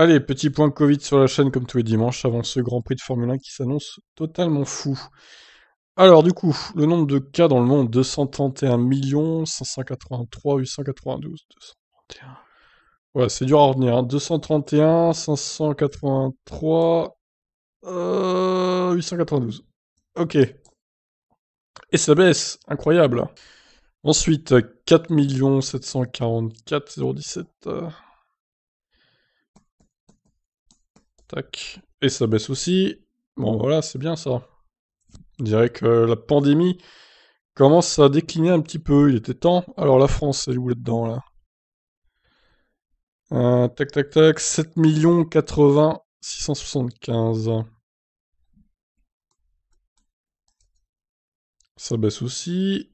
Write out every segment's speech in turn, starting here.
Allez, petit point Covid sur la chaîne comme tous les dimanches avant ce Grand Prix de Formule 1 qui s'annonce totalement fou. Alors du coup, le nombre de cas dans le monde, 231 millions, 583, 892, 231. Ouais, c'est dur à retenir, Hein. 231, 583, 892. Ok. Et ça baisse, incroyable. Ensuite, 4 744 017. Tac. Et ça baisse aussi. Bon, voilà, c'est bien ça. On dirait que la pandémie commence à décliner un petit peu. Il était temps. Alors, la France, elle est où là-dedans, là, euh, Tac, tac, tac. 7 millions 80 675. Ça baisse aussi.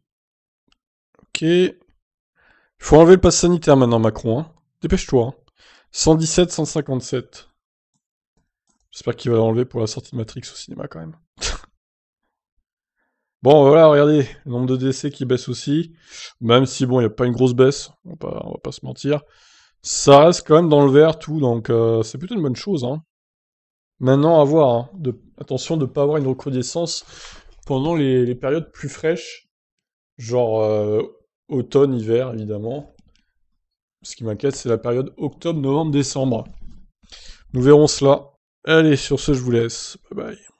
Ok. Il faut enlever le pass sanitaire maintenant, Macron. Hein. Dépêche-toi. 117, hein. 157. J'espère qu'il va l'enlever pour la sortie de Matrix au cinéma quand même. bon, voilà, regardez, le nombre de décès qui baisse aussi. Même si, bon, il n'y a pas une grosse baisse, on va pas, va pas se mentir. Ça reste quand même dans le vert tout, donc euh, c'est plutôt une bonne chose. Hein. Maintenant, à voir. Hein. attention de ne pas avoir une recrudescence pendant les, périodes plus fraîches, genre euh, automne, hiver, évidemment. Ce qui m'inquiète, c'est la période octobre, novembre, décembre. Nous verrons cela. Allez, sur ce, je vous laisse. Bye bye.